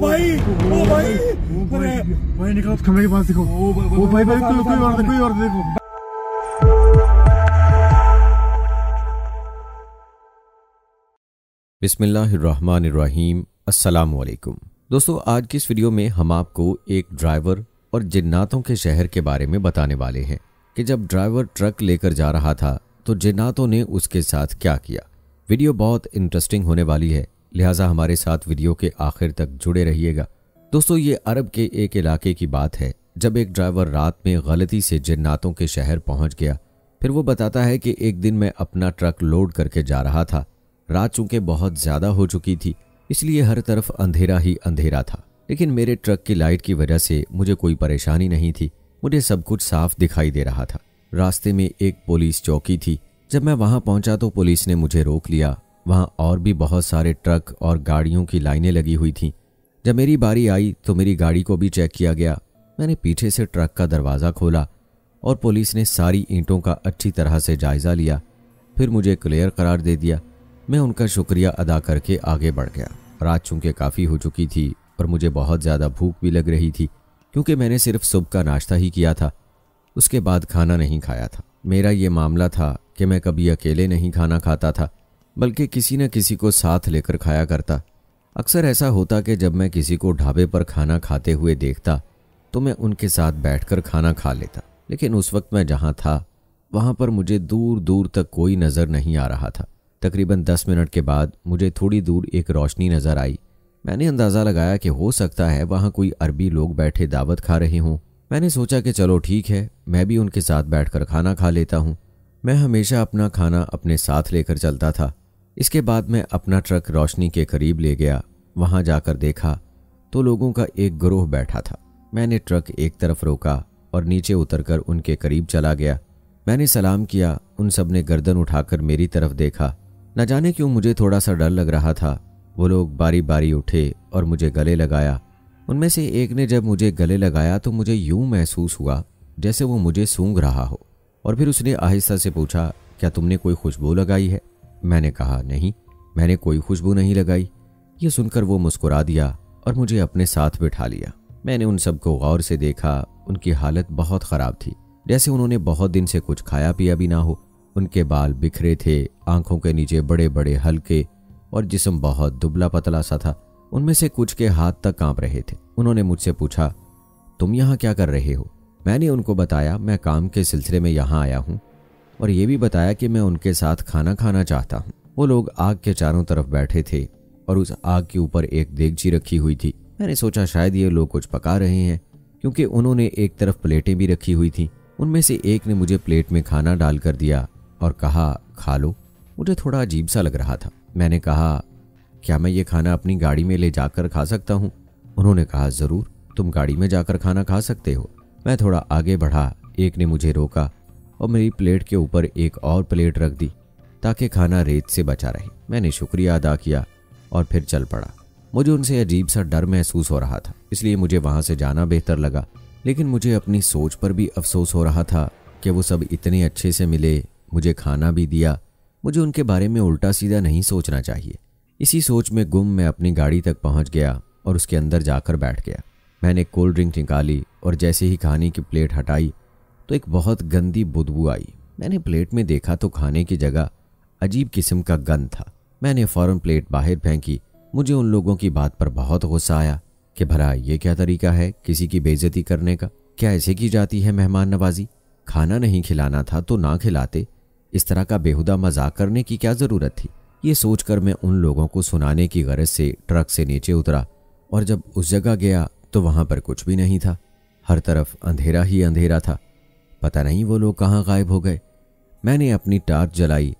भाई निकलो के पास देखो ओ भाई भाई कोई कोई और और देखो बिस्मिल्लाहिर्रहमानिर्रहीम अस्सलाम वालेकुम दोस्तों आज की इस वीडियो में हम आपको एक ड्राइवर और जिन्नातों के शहर के बारे में बताने वाले हैं कि जब ड्राइवर ट्रक लेकर जा रहा था तो जिन्नातों ने उसके साथ क्या किया वीडियो बहुत इंटरेस्टिंग होने वाली है लिहाजा हमारे साथ वीडियो के आखिर तक जुड़े रहिएगा दोस्तों ये अरब के एक इलाके की बात है जब एक ड्राइवर रात में गलती से जन्नातों के शहर पहुंच गया फिर वो बताता है कि एक दिन मैं अपना ट्रक लोड करके जा रहा था रात चूंकि बहुत ज़्यादा हो चुकी थी इसलिए हर तरफ अंधेरा ही अंधेरा था लेकिन मेरे ट्रक की लाइट की वजह से मुझे कोई परेशानी नहीं थी मुझे सब कुछ साफ दिखाई दे रहा था रास्ते में एक पुलिस चौकी थी जब मैं वहां पहुंचा तो पुलिस ने मुझे रोक लिया वहाँ और भी बहुत सारे ट्रक और गाड़ियों की लाइनें लगी हुई थीं जब मेरी बारी आई तो मेरी गाड़ी को भी चेक किया गया मैंने पीछे से ट्रक का दरवाज़ा खोला और पुलिस ने सारी ईंटों का अच्छी तरह से जायज़ा लिया फिर मुझे क्लियर करार दे दिया मैं उनका शुक्रिया अदा करके आगे बढ़ गया रात चूँकि काफ़ी हो चुकी थी और मुझे बहुत ज़्यादा भूख भी लग रही थी क्योंकि मैंने सिर्फ सुबह का नाश्ता ही किया था उसके बाद खाना नहीं खाया था मेरा ये मामला था कि मैं कभी अकेले नहीं खाना खाता था बल्कि किसी न किसी को साथ लेकर खाया करता अक्सर ऐसा होता कि जब मैं किसी को ढाबे पर खाना खाते हुए देखता तो मैं उनके साथ बैठकर खाना खा लेता लेकिन उस वक्त मैं जहाँ था वहाँ पर मुझे दूर दूर तक कोई नज़र नहीं आ रहा था तकरीबन दस मिनट के बाद मुझे थोड़ी दूर एक रोशनी नज़र आई मैंने अंदाज़ा लगाया कि हो सकता है वहाँ कोई अरबी लोग बैठे दावत खा रहे हों मैंने सोचा कि चलो ठीक है मैं भी उनके साथ बैठकर खाना खा लेता हूँ मैं हमेशा अपना खाना अपने साथ लेकर चलता था इसके बाद मैं अपना ट्रक रोशनी के करीब ले गया वहां जाकर देखा तो लोगों का एक ग्रोह बैठा था मैंने ट्रक एक तरफ रोका और नीचे उतरकर उनके करीब चला गया मैंने सलाम किया उन सब ने गर्दन उठाकर मेरी तरफ देखा न जाने क्यों मुझे थोड़ा सा डर लग रहा था वो लोग बारी बारी उठे और मुझे गले लगाया उनमें से एक ने जब मुझे गले लगाया तो मुझे यूं महसूस हुआ जैसे वो मुझे सूंघ रहा हो और फिर उसने आहिस्ता से पूछा क्या तुमने कोई खुशबू लगाई है मैंने कहा नहीं मैंने कोई खुशबू नहीं लगाई ये सुनकर वो मुस्कुरा दिया और मुझे अपने साथ बिठा लिया मैंने उन सबको गौर से देखा उनकी हालत बहुत ख़राब थी जैसे उन्होंने बहुत दिन से कुछ खाया पिया भी ना हो उनके बाल बिखरे थे आंखों के नीचे बड़े बड़े हल्के और जिसम बहुत दुबला पतला सा था उनमें से कुछ के हाथ तक कांप रहे थे उन्होंने मुझसे पूछा तुम यहाँ क्या कर रहे हो मैंने उनको बताया मैं काम के सिलसिले में यहाँ आया हूँ और ये भी बताया कि मैं उनके साथ खाना खाना चाहता हूँ वो लोग आग के चारों तरफ बैठे थे और उस आग के ऊपर एक देगची रखी हुई थी मैंने सोचा शायद ये लोग कुछ पका रहे हैं क्योंकि उन्होंने एक तरफ प्लेटें भी रखी हुई थी उनमें से एक ने मुझे प्लेट में खाना डाल कर दिया और कहा खा लो मुझे थोड़ा अजीब सा लग रहा था मैंने कहा क्या मैं ये खाना अपनी गाड़ी में ले जाकर खा सकता हूँ उन्होंने कहा ज़रूर तुम गाड़ी में जाकर खाना खा सकते हो मैं थोड़ा आगे बढ़ा एक ने मुझे रोका और मेरी प्लेट के ऊपर एक और प्लेट रख दी ताकि खाना रेत से बचा रहे मैंने शुक्रिया अदा किया और फिर चल पड़ा मुझे उनसे अजीब सा डर महसूस हो रहा था इसलिए मुझे वहाँ से जाना बेहतर लगा लेकिन मुझे अपनी सोच पर भी अफसोस हो रहा था कि वो सब इतने अच्छे से मिले मुझे खाना भी दिया मुझे उनके बारे में उल्टा सीधा नहीं सोचना चाहिए इसी सोच में गुम मैं अपनी गाड़ी तक पहुंच गया और उसके अंदर जाकर बैठ गया मैंने कोल्ड ड्रिंक निकाली और जैसे ही खाने की प्लेट हटाई तो एक बहुत गंदी बुदबू आई मैंने प्लेट में देखा तो खाने की जगह अजीब किस्म का गंद था मैंने फ़ौरन प्लेट बाहर फेंकी मुझे उन लोगों की बात पर बहुत गुस्सा आया कि भरा ये क्या तरीका है किसी की बेइज्जती करने का क्या ऐसे की जाती है मेहमान नवाजी खाना नहीं खिलाना था तो ना खिलाते इस तरह का बेहुदा मजाक करने की क्या ज़रूरत थी ये सोचकर मैं उन लोगों को सुनाने की गरज से ट्रक से नीचे उतरा और जब उस जगह गया तो वहाँ पर कुछ भी नहीं था हर तरफ अंधेरा ही अंधेरा था पता नहीं वो लोग कहाँ गायब हो गए मैंने अपनी टार्च जलाई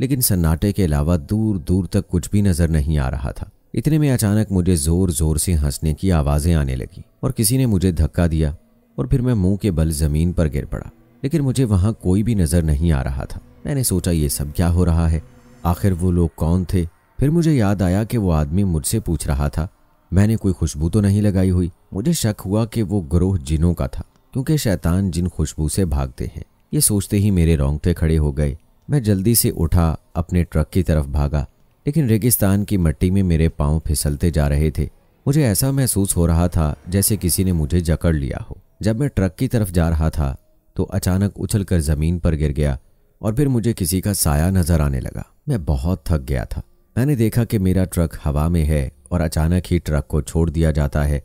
लेकिन सन्नाटे के अलावा दूर दूर तक कुछ भी नज़र नहीं आ रहा था इतने में अचानक मुझे ज़ोर ज़ोर से हंसने की आवाज़ें आने लगी और किसी ने मुझे धक्का दिया और फिर मैं मुंह के बल ज़मीन पर गिर पड़ा लेकिन मुझे वहाँ कोई भी नज़र नहीं आ रहा था मैंने सोचा ये सब क्या हो रहा है आखिर वो लोग कौन थे फिर मुझे याद आया कि वो आदमी मुझसे पूछ रहा था मैंने कोई खुशबू तो नहीं लगाई हुई मुझे शक हुआ कि वो ग्रोह जिनों का था क्योंकि शैतान जिन खुशबू से भागते हैं ये सोचते ही मेरे रोंगटे खड़े हो गए मैं जल्दी से उठा अपने ट्रक की तरफ भागा लेकिन रेगिस्तान की मट्टी में मेरे पांव फिसलते जा रहे थे मुझे ऐसा महसूस हो रहा था जैसे किसी ने मुझे जकड़ लिया हो जब मैं ट्रक की तरफ जा रहा था तो अचानक उछलकर ज़मीन पर गिर गया और फिर मुझे किसी का साया नजर आने लगा मैं बहुत थक गया था मैंने देखा कि मेरा ट्रक हवा में है और अचानक ही ट्रक को छोड़ दिया जाता है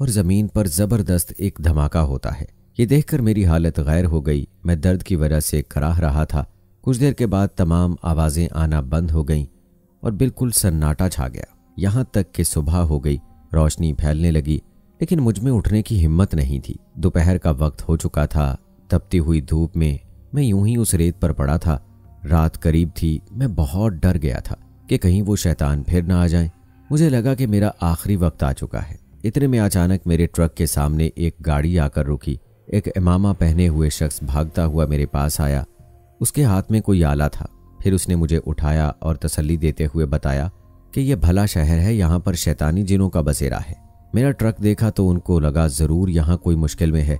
और ज़मीन पर ज़बरदस्त एक धमाका होता है ये देखकर मेरी हालत गैर हो गई मैं दर्द की वजह से कराह रहा था कुछ देर के बाद तमाम आवाज़ें आना बंद हो गईं और बिल्कुल सन्नाटा छा गया यहाँ तक कि सुबह हो गई रोशनी फैलने लगी लेकिन मुझ में उठने की हिम्मत नहीं थी दोपहर का वक्त हो चुका था तपती हुई धूप में मैं यूं ही उस रेत पर पड़ा था रात करीब थी मैं बहुत डर गया था कि कहीं वो शैतान फिर ना आ जाए मुझे लगा कि मेरा आखिरी वक्त आ चुका है इतने में अचानक मेरे ट्रक के सामने एक गाड़ी आकर रुकी एक इमामा पहने हुए शख्स भागता हुआ मेरे पास आया उसके हाथ में कोई आला था फिर उसने मुझे उठाया और तसल्ली देते हुए बताया कि यह भला शहर है यहाँ पर शैतानी जिनों का बसेरा है मेरा ट्रक देखा तो उनको लगा ज़रूर यहाँ कोई मुश्किल में है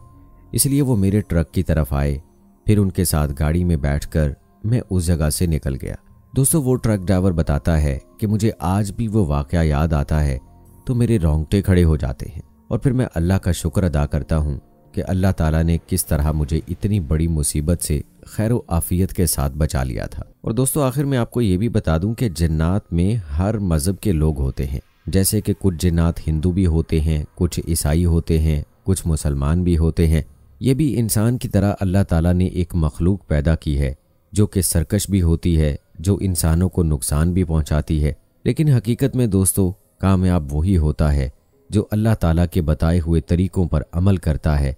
इसलिए वो मेरे ट्रक की तरफ आए फिर उनके साथ गाड़ी में बैठ मैं उस जगह से निकल गया दोस्तों वो ट्रक ड्राइवर बताता है कि मुझे आज भी वो वाक़ याद आता है तो मेरे रोंगटे खड़े हो जाते हैं और फिर मैं अल्लाह का शुक्र अदा करता हूँ कि अल्लाह ताला ने किस तरह मुझे इतनी बड़ी मुसीबत से खैर आफियत के साथ बचा लिया था और दोस्तों आखिर में आपको ये भी बता दूं कि जन्नात में हर मज़हब के लोग होते हैं जैसे कि कुछ जन्नात हिंदू भी होते हैं कुछ ईसाई होते हैं कुछ मुसलमान भी होते हैं ये भी इंसान की तरह अल्लाह ताला ने एक मखलूक पैदा की है जो कि सरकश भी होती है जो इंसानों को नुकसान भी पहुंचाती है लेकिन हकीकत में दोस्तों कामयाब वही होता है जो अल्लाह ताला के बताए हुए तरीकों पर अमल करता है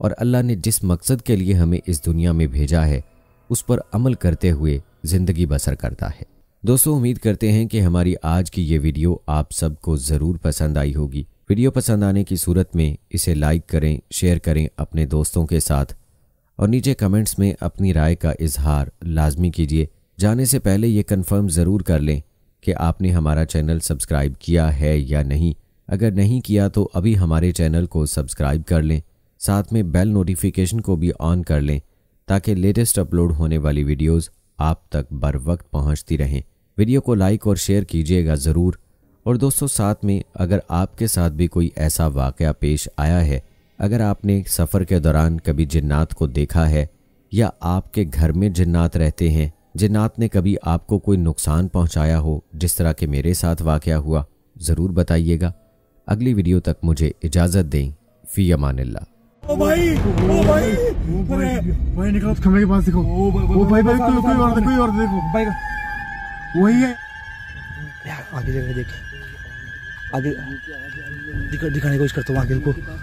और अल्लाह ने जिस मकसद के लिए हमें इस दुनिया में भेजा है उस पर अमल करते हुए ज़िंदगी बसर करता है दोस्तों उम्मीद करते हैं कि हमारी आज की ये वीडियो आप सबको ज़रूर पसंद आई होगी वीडियो पसंद आने की सूरत में इसे लाइक करें शेयर करें अपने दोस्तों के साथ और नीचे कमेंट्स में अपनी राय का इजहार लाजमी कीजिए जाने से पहले ये कन्फर्म ज़रूर कर लें कि आपने हमारा चैनल सब्सक्राइब किया है या नहीं अगर नहीं किया तो अभी हमारे चैनल को सब्सक्राइब कर लें साथ में बेल नोटिफिकेशन को भी ऑन कर लें ताकि लेटेस्ट अपलोड होने वाली वीडियोस आप तक बर वक्त पहुँचती रहें वीडियो को लाइक और शेयर कीजिएगा ज़रूर और दोस्तों साथ में अगर आपके साथ भी कोई ऐसा वाक़ पेश आया है अगर आपने सफ़र के दौरान कभी जन्नात को देखा है या आपके घर में जन्नात रहते हैं जिन्नात ने कभी आपको कोई नुकसान पहुंचाया हो जिस तरह के मेरे साथ वाक़ हुआ ज़रूर बताइएगा अगली वीडियो तक मुझे इजाज़त दें फ़ी अमानिल्ला ओ भाई ओ भाई अरे भाई निकलो खंभे तो के पास देखो ओ भाई भाई कोई कोई और कोई और देखो भाई वही है यार आगे जगह देख आगे दिखाने की कोशिश करता हूं आगे को